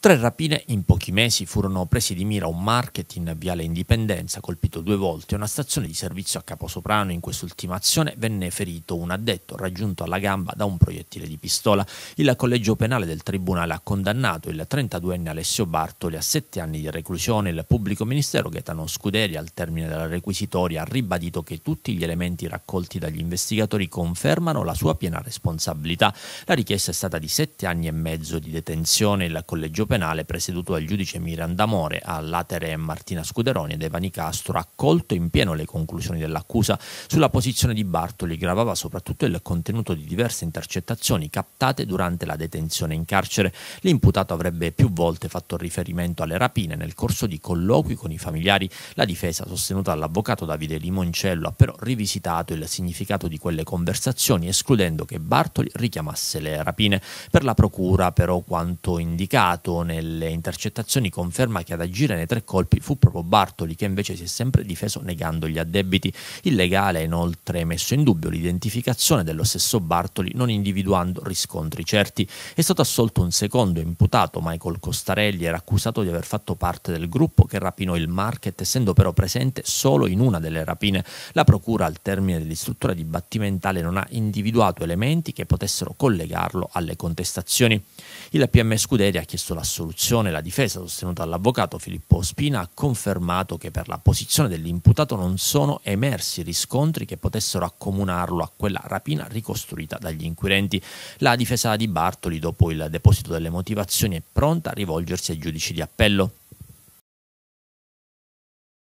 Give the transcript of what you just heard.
Tre rapine in pochi mesi furono presi di mira un market in Viale Indipendenza, colpito due volte, una stazione di servizio a Caposoprano. In quest'ultima azione venne ferito un addetto raggiunto alla gamba da un proiettile di pistola. Il collegio penale del tribunale ha condannato il 32enne Alessio Bartoli a sette anni di reclusione. Il pubblico ministero Gaetano Scuderi, al termine della requisitoria, ha ribadito che tutti gli elementi raccolti dagli investigatori confermano la sua piena responsabilità. La richiesta è stata di sette anni e mezzo di detenzione. Il collegio penale presieduto dal giudice Miranda More a latere Martina Scuderoni ed Evani Castro ha accolto in pieno le conclusioni dell'accusa. Sulla posizione di Bartoli gravava soprattutto il contenuto di diverse intercettazioni captate durante la detenzione in carcere. L'imputato avrebbe più volte fatto riferimento alle rapine nel corso di colloqui con i familiari. La difesa, sostenuta dall'avvocato Davide Limoncello, ha però rivisitato il significato di quelle conversazioni, escludendo che Bartoli richiamasse le rapine. Per la procura, però, quanto indicato nelle intercettazioni conferma che ad agire nei tre colpi fu proprio Bartoli che invece si è sempre difeso negando gli addebiti. Il legale ha inoltre messo in dubbio l'identificazione dello stesso Bartoli non individuando riscontri certi. È stato assolto un secondo imputato, Michael Costarelli, era accusato di aver fatto parte del gruppo che rapinò il market essendo però presente solo in una delle rapine. La procura al termine dell'istruttura dibattimentale non ha individuato elementi che potessero collegarlo alle contestazioni. Il PM Scuderi ha chiesto la assoluzione la difesa sostenuta dall'avvocato Filippo Spina ha confermato che per la posizione dell'imputato non sono emersi riscontri che potessero accomunarlo a quella rapina ricostruita dagli inquirenti. La difesa di Bartoli, dopo il deposito delle motivazioni, è pronta a rivolgersi ai giudici di appello.